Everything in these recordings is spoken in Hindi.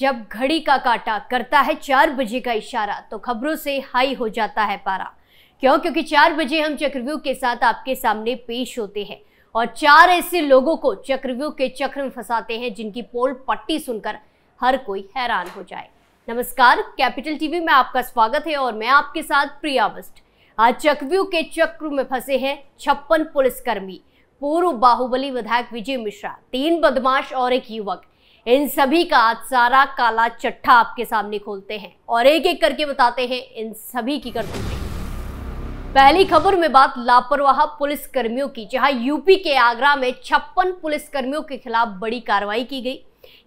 जब घड़ी का काटा करता है चार बजे का इशारा तो खबरों से हाई हो जाता है पारा क्यों क्योंकि चार बजे हम चक्रव्यूह के साथ आपके सामने पेश होते हैं और चार ऐसे लोगों को चक्रव्यूह के चक्र में फंसाते हैं जिनकी पोल पट्टी सुनकर हर कोई हैरान हो जाए नमस्कार कैपिटल टीवी में आपका स्वागत है और मैं आपके साथ प्रिया बस्ट आज चक्रव्यूह के चक्र में फंसे हैं छप्पन पुलिसकर्मी पूर्व बाहुबली विधायक विजय मिश्रा तीन बदमाश और एक युवक इन सभी का सारा काला चट्टा आपके सामने खोलते हैं और एक एक करके बताते हैं इन सभी की करतूतें पहली खबर में बात लापरवाह पुलिस कर्मियों की जहां यूपी के आगरा में छप्पन पुलिस कर्मियों के खिलाफ बड़ी कार्रवाई की गई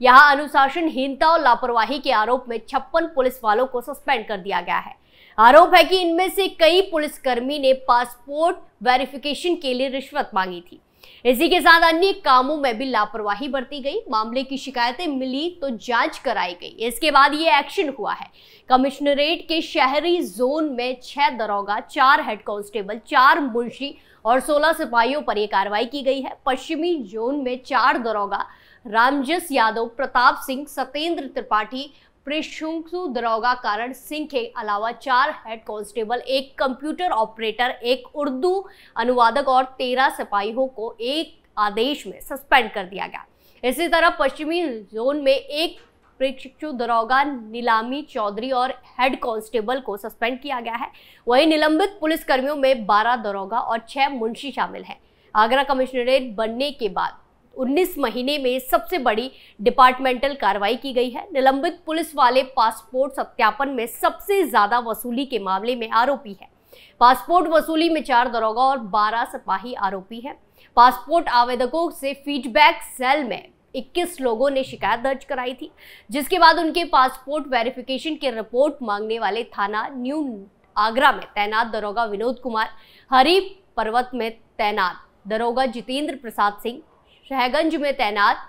यहां अनुशासनहीनता और लापरवाही के आरोप में छप्पन पुलिस वालों को सस्पेंड कर दिया गया है आरोप है कि इनमें से कई पुलिसकर्मी ने पासपोर्ट वेरिफिकेशन के लिए रिश्वत मांगी थी इसी के साथ अन्य कामों में भी लापरवाही बरती गई मामले की शिकायतें मिली तो जांच कराई गई इसके बाद ये एक्शन हुआ है कमिश्नरेट के शहरी जोन में छह दरोगा चार हेड कांस्टेबल चार मुंशी और सोलह सिपाहियों पर यह कार्रवाई की गई है पश्चिमी जोन में चार दरोगा रामजस यादव प्रताप सिंह सत्येंद्र त्रिपाठी प्रशुंसु दरोगा कारण सिंह के अलावा चार हेड कांस्टेबल एक कंप्यूटर ऑपरेटर एक उर्दू अनुवादक और तेरह सिपाहियों को एक आदेश में सस्पेंड कर दिया गया इसी तरह पश्चिमी जोन में एक प्रशिक्षु दरोगा नीलामी चौधरी और हेड कांस्टेबल को सस्पेंड किया गया है वहीं निलंबित पुलिसकर्मियों में 12 दरोगा और 6 मुंशी शामिल हैं आगरा कमिश्नरेट बनने के बाद 19 महीने में सबसे बड़ी डिपार्टमेंटल कार्रवाई की गई है निलंबित पुलिस वाले पासपोर्ट सत्यापन में सबसे ज़्यादा वसूली के मामले में आरोपी है पासपोर्ट वसूली में चार दरोगा और बारह सिपाही आरोपी हैं पासपोर्ट आवेदकों से फीडबैक सेल में 21 लोगों ने शिकायत दर्ज कराई थी जिसके बाद उनके पासपोर्ट वेरिफिकेशन की रिपोर्ट मांगने वाले थाना न्यू आगरा में तैनात दरोगा विनोद कुमार हरी पर्वत में तैनात दरोगा जितेंद्र प्रसाद सिंह शहगंज में तैनात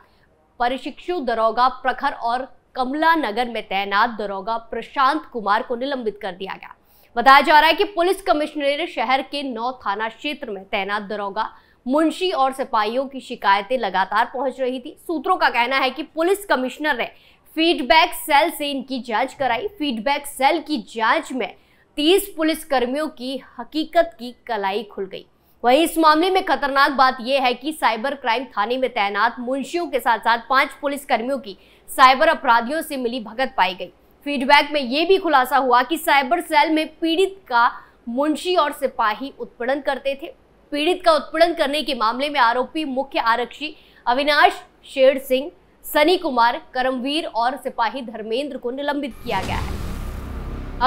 परिशिक्षु दरोगा प्रखर और कमला नगर में तैनात दरोगा प्रशांत कुमार को निलंबित कर दिया गया बताया जा रहा है कि पुलिस कमिश्नर शहर के नौ थाना क्षेत्र में तैनात दरोगा मुंशी और सिपाहियों की शिकायतें लगातार पहुंच रही थी सूत्रों का कहना है कि पुलिस कमिश्नर ने फीडबैक सेल से इनकी जांच कराई फीडबैक सेल की जांच में 30 पुलिस कर्मियों की हकीकत की कलाई खुल गई वहीं इस मामले में खतरनाक बात यह है कि साइबर क्राइम थाने में तैनात मुंशियों के साथ साथ पांच पुलिस कर्मियों की साइबर अपराधियों से मिली भगत पाई गई फीडबैक में यह भी खुलासा हुआ कि साइबर सेल में पीड़ित का मुंशी और सिपाही उत्पीड़न करते थे पीड़ित का उत्पीड़न करने के मामले में आरोपी मुख्य आरक्षी अविनाश शेर सिंह सनी कुमार करमवीर और सिपाही धर्मेंद्र को निलंबित किया गया है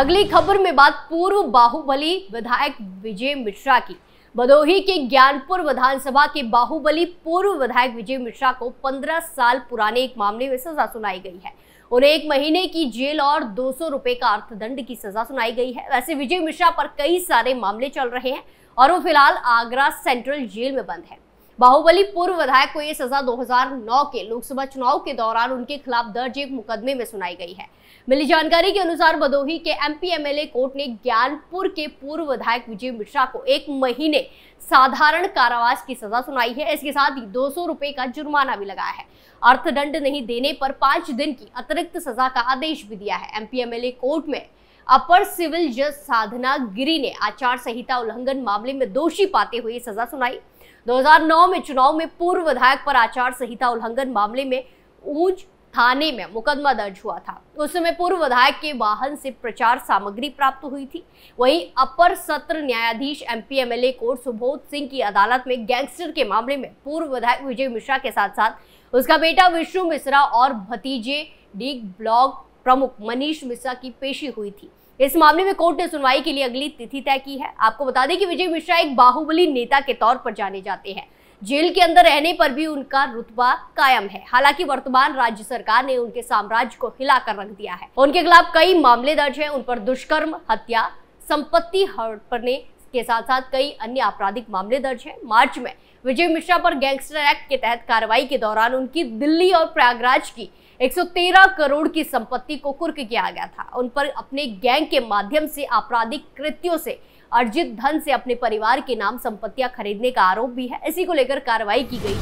अगली खबर में बात पूर्व बाहुबली विधायक विजय मिश्रा की भदोही के ज्ञानपुर विधानसभा के बाहुबली पूर्व विधायक विजय मिश्रा को 15 साल पुराने एक मामले में सजा सुनाई गई है उन्हें एक महीने की जेल और दो सौ रुपए का अर्थदंड की सजा सुनाई गई है वैसे विजय मिश्रा पर कई सारे मामले चल रहे हैं और वो फिलहाल आगरा सेंट्रल जेल में बंद है बाहुबली पूर्व विधायक को ये सजा 2009 के लोकसभा चुनाव के दौरान उनके खिलाफ दर्ज एक मुकदमे में सुनाई गई है मिली जानकारी के अनुसार बदोही के एमपी एमएलए कोर्ट ने ज्ञानपुर के पूर्व विधायक विजय मिश्रा को एक महीने साधारण कारावास की सजा सुनाई है इसके साथ ही दो सौ का जुर्माना भी लगाया है अर्थदंड नहीं देने पर पांच दिन की अतिरिक्त सजा का आदेश भी दिया है एमपी एमएलए कोर्ट में अपर सिविल जज साधना गिरी ने आचार संहिता उल्लंघन मामले में दोषी पाते हुए सजा सुनाई 2009 में चुनाव में पूर्व विधायक पर आचार संहिता उल्लंघन मामले में ऊंच थाने में मुकदमा दर्ज हुआ था उस समय पूर्व विधायक के वाहन से प्रचार सामग्री प्राप्त हुई थी वहीं अपर सत्र न्यायाधीश MP MLA court Subodh Singh की अदालत में गैंगस्टर के मामले में पूर्व विधायक विजय मिश्रा के साथ साथ उसका बेटा विष्णु मिश्रा और भतीजे डी ब्लॉक प्रमुख मनीष मिश्रा की पेशी हुई थी इस मामले में कोर्ट ने सुनवाई के लिए अगली तिथि तय की है आपको बता दें कि विजय मिश्रा एक बाहुबली नेता के तौर पर जाने जाते हैं जेल के अंदर रहने पर भी उनका रुतबा कायम है हालांकि वर्तमान राज्य सरकार ने उनके साम्राज्य को हिलाकर रख दिया है उनके खिलाफ कई मामले दर्ज हैं उन पर दुष्कर्म हत्या संपत्ति हड़पने के साथ साथ कई अन्य आपराधिक मामले दर्ज हैं मार्च में विजय मिश्रा पर गैंगस्टर एक्ट के तहत कार्रवाई के दौरान उनकी दिल्ली और प्रयागराज की 113 करोड़ की संपत्ति को कुर्क किया गया था उन पर अपने गैंग के माध्यम से आपराधिक कृत्यों से अर्जित धन से अपने परिवार के नाम संपत्तियां खरीदने का आरोप भी है इसी को लेकर कार्रवाई की गई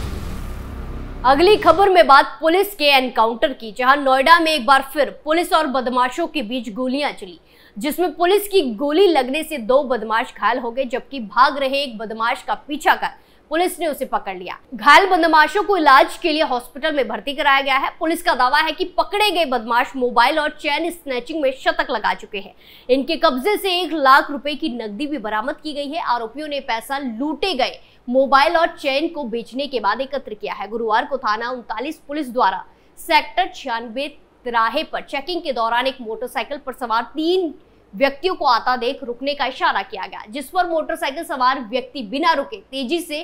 अगली खबर में बात पुलिस के एनकाउंटर की जहां नोएडा में एक बार फिर पुलिस और बदमाशों के बीच गोलियां चली जिसमें पुलिस की गोली लगने से दो बदमाश घायल हो गए जबकि भाग रहे एक बदमाश का पीछा कर पुलिस ने उसे पकड़ लिया घायल बदमाशों को इलाज के लिए हॉस्पिटल में भर्ती कराया गया है पुलिस का दावा है कि पकड़े गए बदमाश मोबाइल और चैन स्नैचिंग में शतक लगा चुके हैं इनके कब्जे से एक लाख रुपए की नकदी भी बरामद की गई है आरोपियों ने पैसा लूटे गए मोबाइल और चैन को बेचने के बाद एकत्र किया है गुरुवार को थाना उनतालीस पुलिस द्वारा सेक्टर छियानवे तिराहे पर चेकिंग के दौरान एक मोटरसाइकिल पर सवार तीन व्यक्तियों को आता देख रुकने का इशारा किया गया जिस पर मोटरसाइकिल सवार व्यक्ति बिना रुके तेजी से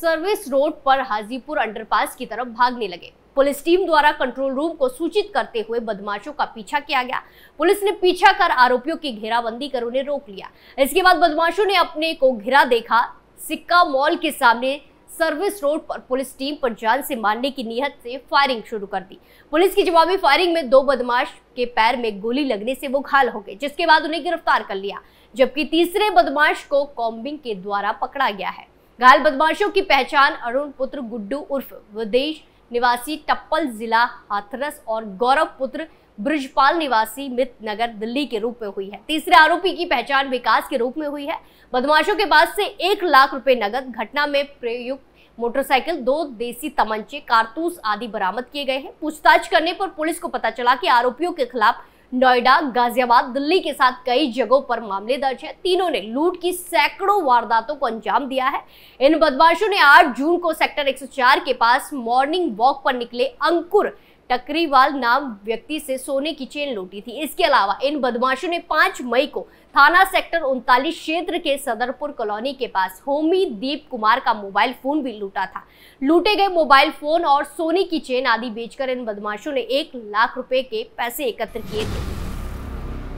सर्विस रोड पर हाजीपुर अंडरपास की तरफ भागने लगे पुलिस टीम द्वारा कंट्रोल रूम को सूचित करते हुए बदमाशों का पीछा किया गया पुलिस ने पीछा कर आरोपियों की घेराबंदी कर उन्हें रोक लिया इसके बाद बदमाशों ने अपने को घिरा देखा सिक्का मॉल के सामने सर्विस रोड पर पुलिस टीम पर जान से मारने की नीयत से फायरिंग शुरू कर दी पुलिस की जवाबी फायरिंग में दो बदमाश के पैर में गोली लगने से वो घायल हो गए जिसके बाद उन्हें गिरफ्तार कर लिया जबकि तीसरे बदमाश को कॉम्बिंग के द्वारा पकड़ा गया है घायल बदमाशों की पहचान अरुण पुत्र गुड्डू उर्फ विदेश निवासी टप्पल जिला हाथरस और गौरव पुत्र ब्रजपाल निवासी मित नगर दिल्ली के रूप में हुई है तीसरे आरोपी की पहचान विकास के रूप में हुई है बदमाशों के पास से एक लाख रुपए नगद घटना में प्रयुक्त मोटरसाइकिल दो देसी तमंचे कारतूस आदि बरामद किए गए हैं पूछताछ करने पर पुलिस को पता चला कि आरोपियों के खिलाफ नोएडा गाजियाबाद दिल्ली के साथ कई जगहों पर मामले दर्ज है तीनों ने लूट की सैकड़ों वारदातों को अंजाम दिया है इन बदमाशों ने 8 जून को सेक्टर 104 के पास मॉर्निंग वॉक पर निकले अंकुर टकरीवाल नाम व्यक्ति से सोने की चेन लूटी थी इसके अलावा इन बदमाशों ने 5 मई को थाना सेक्टर उनतालीस क्षेत्र के सदरपुर कॉलोनी के पास होमी दीप कुमार का मोबाइल फोन भी लूटा था लूटे गए मोबाइल फोन और सोने की चेन आदि बेचकर इन बदमाशों ने एक लाख रुपए के पैसे एकत्र किए थे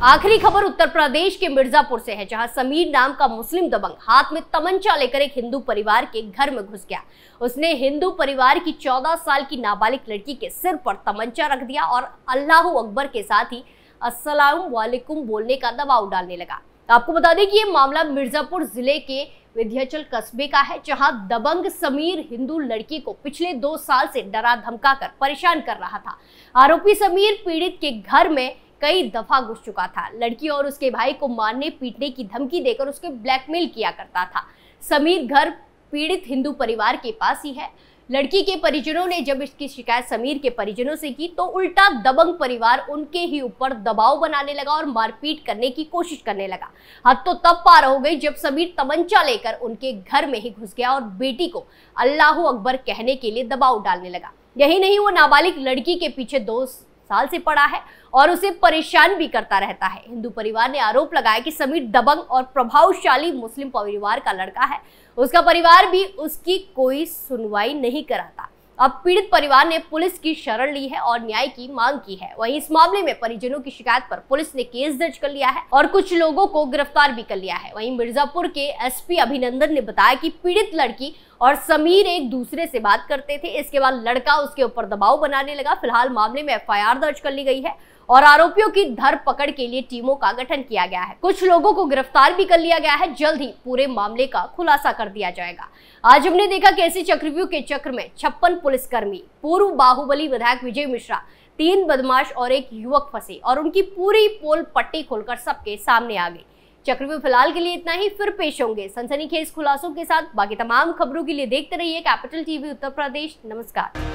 आखिरी खबर उत्तर प्रदेश के मिर्जापुर से है जहां समीर नाम का मुस्लिम दबंग हाथ में तमंचा लेकर एक हिंदू परिवार के घर में घुस गया उसने हिंदू परिवार की 14 साल की नाबालिग लड़की के सिर पर तमंचा रख दिया और अल्लाह अकबर के साथ ही असलाम वालेकुम बोलने का दबाव डालने लगा आपको बता दें कि ये मामला मिर्जापुर जिले के विध्याचल कस्बे का है जहां दबंग समीर हिंदू लड़की को पिछले दो साल से डरा धमका कर परेशान कर रहा था आरोपी समीर पीड़ित के घर में कई दफा घुस चुका था लड़की और उसके भाई को मारने पीटने की धमकी देकर उसके ब्लैकमेल किया करता था समीर घर पीड़ित हिंदू परिवार के पास ही है लड़की के परिजनों ने जब इसकी शिकायत समीर के परिजनों से की तो उल्टा दबंग परिवार उनके ही ऊपर दबाव बनाने लगा और मारपीट करने की कोशिश करने लगा हद तो तब पार हो गई जब समीर तमंचा लेकर उनके घर में ही घुस गया और बेटी को अल्लाह अकबर कहने के लिए दबाव डालने लगा यही नहीं वो नाबालिग लड़की के पीछे दोस्त साल से पड़ा है और उसे परेशान भी करता रहता है हिंदू परिवार ने आरोप लगाया कि समीर दबंग और प्रभावशाली मुस्लिम परिवार का लड़का है उसका परिवार भी उसकी कोई सुनवाई नहीं कराता अब पीड़ित परिवार ने पुलिस की शरण ली है और न्याय की मांग की है वहीं इस मामले में परिजनों की शिकायत पर पुलिस ने केस दर्ज कर लिया है और कुछ लोगों को गिरफ्तार भी कर लिया है वहीं मिर्जापुर के एसपी अभिनंदन ने बताया कि पीड़ित लड़की और समीर एक दूसरे से बात करते थे इसके बाद लड़का उसके ऊपर दबाव बनाने लगा फिलहाल मामले में एफ दर्ज कर ली गई है और आरोपियों की धरपकड़ के लिए टीमों का गठन किया गया है कुछ लोगों को गिरफ्तार भी कर लिया गया है जल्द ही पूरे मामले का खुलासा कर दिया जाएगा आज हमने देखा कि ऐसी चक्रव्यूह के चक्र में छप्पन पुलिसकर्मी पूर्व बाहुबली विधायक विजय मिश्रा तीन बदमाश और एक युवक फंसे और उनकी पूरी पोल पट्टी खोलकर सबके सामने आ गई चक्रव्यूह फिलहाल के लिए इतना ही फिर पेश होंगे सनसनीखेज खुलासों के साथ बाकी तमाम खबरों के लिए देखते रहिए कैपिटल टीवी उत्तर प्रदेश नमस्कार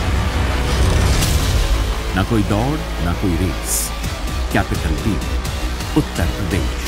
ना कोई दौड़ ना कोई रेस कैपिटल टीम उत्तर प्रदेश